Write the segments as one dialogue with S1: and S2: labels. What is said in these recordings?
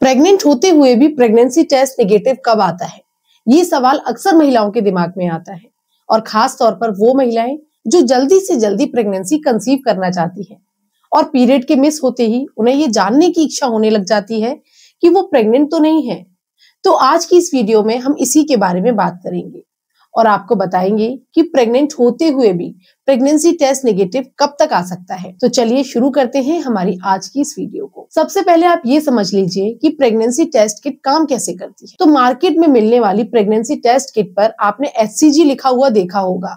S1: pregnant होते हुए भी प्रेगनेंसी टेस्ट निगेटिव कब आता है ये सवाल अक्सर महिलाओं के दिमाग में आता है और खास तौर पर वो महिलाएं जो जल्दी से जल्दी प्रेगनेंसी कंसीव करना चाहती हैं और पीरियड के मिस होते ही उन्हें ये जानने की इच्छा होने लग जाती है कि वो प्रेग्नेंट तो नहीं है तो आज की इस वीडियो में हम इसी के बारे में बात करेंगे और आपको बताएंगे कि प्रेग्नेंट होते हुए भी प्रेगनेंसी टेस्ट नेगेटिव कब तक आ सकता है तो चलिए शुरू करते हैं हमारी आज की इस वीडियो को सबसे पहले आप ये समझ लीजिए कि प्रेगनेंसी टेस्ट किट काम कैसे करती है तो मार्केट में मिलने वाली प्रेगनेंसी टेस्ट किट पर आपने एस लिखा हुआ देखा होगा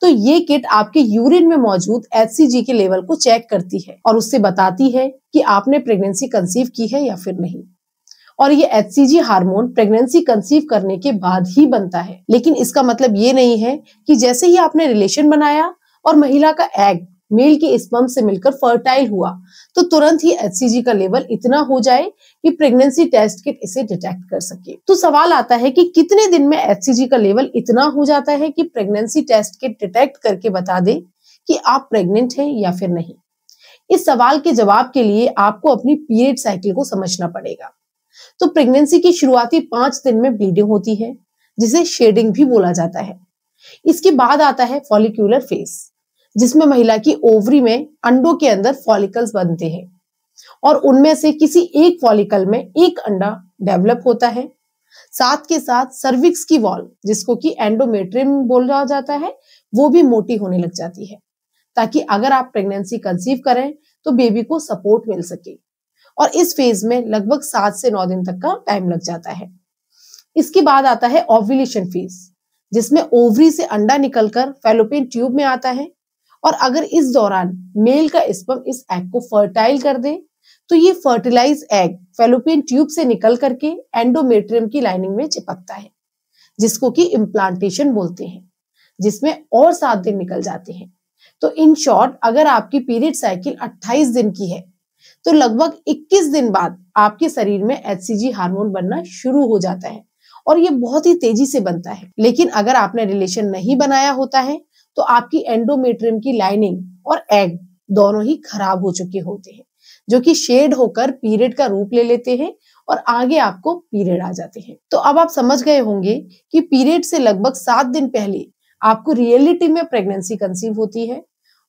S1: तो ये किट आपके यूरिन में मौजूद एच के लेवल को चेक करती है और उससे बताती है कि आपने प्रेगनेंसी कंसीव की है या फिर नहीं और ये H C hormone pregnancy conceive करने के बाद ही बनता है लेकिन इसका मतलब ये नहीं है कि जैसे ही आपने रिलेशन बनाया और महिला का एग मेल के स्पम से मिलकर फर्टाइल हुआ तो तुरंत ही एच का लेवल इतना हो जाए कि प्रेगनेंसी टेस्ट किट इसे डिटेक्ट कर सके तो सवाल आता है कि कितने दिन में एच का लेवल इतना हो जाता है कि प्रेगनेंसी टेस्ट किट डिटेक्ट करके बता दे कि आप प्रेग्नेंट हैं या फिर नहीं इस सवाल के जवाब के लिए आपको अपनी पीरियड साइकिल को समझना पड़ेगा तो प्रेगनेंसी की शुरुआती पांच दिन में ब्लीडिंग होती है जिसे शेडिंग भी बोला जाता है इसके बाद आता है फॉलिक्यूलर फेस जिसमें महिला की ओवरी में अंडों के अंदर फॉलिकल्स बनते हैं और उनमें से किसी एक फॉलिकल में एक अंडा डेवलप होता है साथ के साथ सर्विक्स की वॉल जिसको कि एंडोमेट्रियम बोला जाता है वो भी मोटी होने लग जाती है ताकि अगर आप प्रेगनेंसी कंसीव करें तो बेबी को सपोर्ट मिल सके और इस फेज में लगभग सात से नौ दिन तक का टाइम लग जाता है इसके बाद आता है ऑव्यूलेशन फेज जिसमें ओवरी से अंडा निकलकर फेलोपियन ट्यूब में आता है और अगर इस दौरान मेल का स्पर्म इस एग को फर्टाइल कर दे तो ये फर्टिलाइज एग फेलोपियन ट्यूब से निकल करके एंडोमेट्रियम की लाइनिंग में चिपकता है जिसको कि इम्प्लांटेशन बोलते हैं जिसमें और सात दिन निकल जाते हैं तो इन शॉर्ट अगर आपकी पीरियड साइकिल 28 दिन की है तो लगभग 21 दिन बाद आपके शरीर में एच हार्मोन बनना शुरू हो जाता है और ये बहुत ही तेजी से बनता है लेकिन अगर आपने रिलेशन नहीं बनाया होता है तो आपकी एंडोमेट्रियम की लाइनिंग और एग दोनों ही खराब हो चुके होते हैं जो कि शेड होकर पीरियड का रूप ले लेते हैं और आगे आपको पीरियड आ जाते हैं तो अब आप समझ गए होंगे कि पीरियड से लगभग सात दिन पहले आपको रियलिटी में प्रेगनेंसी कंसीव होती है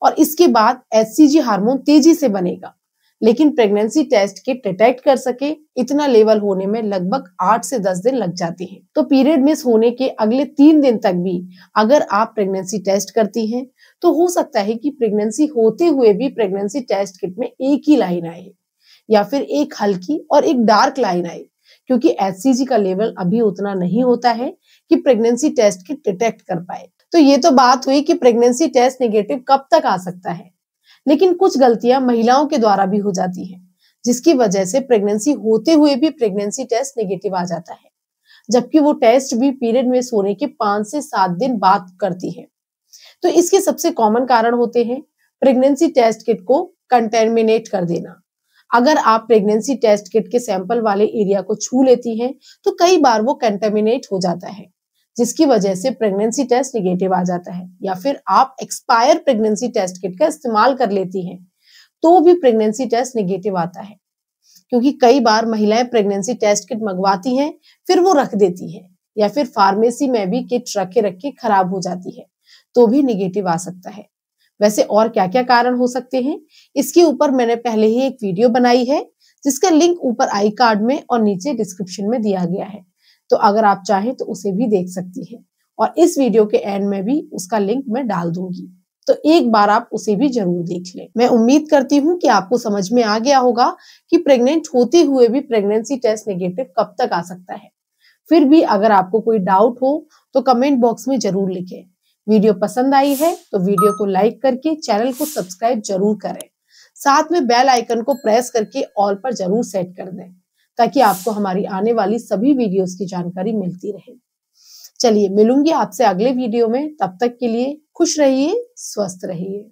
S1: और इसके बाद एच हार्मोन तेजी से बनेगा लेकिन प्रेगनेंसी टेस्ट के डिटेक्ट कर सके इतना लेवल होने में लगभग आठ से दस दिन लग जाते हैं तो पीरियड मिस होने के अगले तीन दिन तक भी अगर आप प्रेगनेंसी टेस्ट करती हैं तो हो सकता है कि प्रेगनेंसी होते हुए भी प्रेगनेंसी टेस्ट किट में एक ही लाइन आए या फिर एक हल्की और एक डार्क लाइन आए क्योंकि एस का लेवल अभी उतना नहीं होता है कि प्रेगनेंसी टेस्ट किट डिटेक्ट कर पाए तो ये तो बात हुई कि प्रेगनेंसी टेस्ट नेगेटिव कब तक आ सकता है लेकिन कुछ गलतियां महिलाओं के द्वारा भी हो जाती है जिसकी वजह से प्रेगनेंसी होते हुए भी प्रेगनेंसी टेस्ट नेगेटिव आ जाता है जबकि वो टेस्ट भी पीरियड में सोने के पांच से सात दिन बाद करती है तो इसके सबसे कॉमन कारण होते हैं प्रेगनेंसी टेस्ट किट को कंटेमिनेट कर देना अगर आप प्रेगनेंसी टेस्ट किट के सैंपल वाले एरिया को छू लेती हैं तो कई बार वो कंटेमिनेट हो जाता है जिसकी वजह से प्रेगनेंसी टेस्ट निगेटिव आ जाता है या फिर आप एक्सपायर प्रेगनेंसी टेस्ट किट का इस्तेमाल कर लेती हैं तो भी प्रेगनेंसी टेस्ट निगेटिव आता है क्योंकि कई बार महिलाएं प्रेगनेंसी टेस्ट किट मंगवाती हैं फिर वो रख देती हैं या फिर फार्मेसी में भी किट रखे रखे खराब हो जाती है तो भी निगेटिव आ सकता है वैसे और क्या क्या कारण हो सकते हैं इसके ऊपर मैंने पहले ही एक वीडियो बनाई है जिसका लिंक ऊपर आई कार्ड में और नीचे डिस्क्रिप्शन में दिया गया है तो अगर आप चाहें तो उसे भी देख सकती है और इस वीडियो के एंड में भी उसका लिंक मैं डाल दूंगी तो एक बार आप उसे भी जरूर देख लें मैं उम्मीद करती हूं कि आपको समझ में आ गया होगा कि प्रेग्नेंट होते हुए भी प्रेगनेंसी टेस्ट नेगेटिव कब तक आ सकता है फिर भी अगर आपको कोई डाउट हो तो कमेंट बॉक्स में जरूर लिखें वीडियो पसंद आई है तो वीडियो को लाइक करके चैनल को सब्सक्राइब जरूर करें साथ में बेल आइकन को प्रेस करके ऑल पर जरूर सेट कर दें ताकि आपको हमारी आने वाली सभी वीडियोस की जानकारी मिलती रहे चलिए मिलूंगी आपसे अगले वीडियो में तब तक के लिए खुश रहिए स्वस्थ रहिए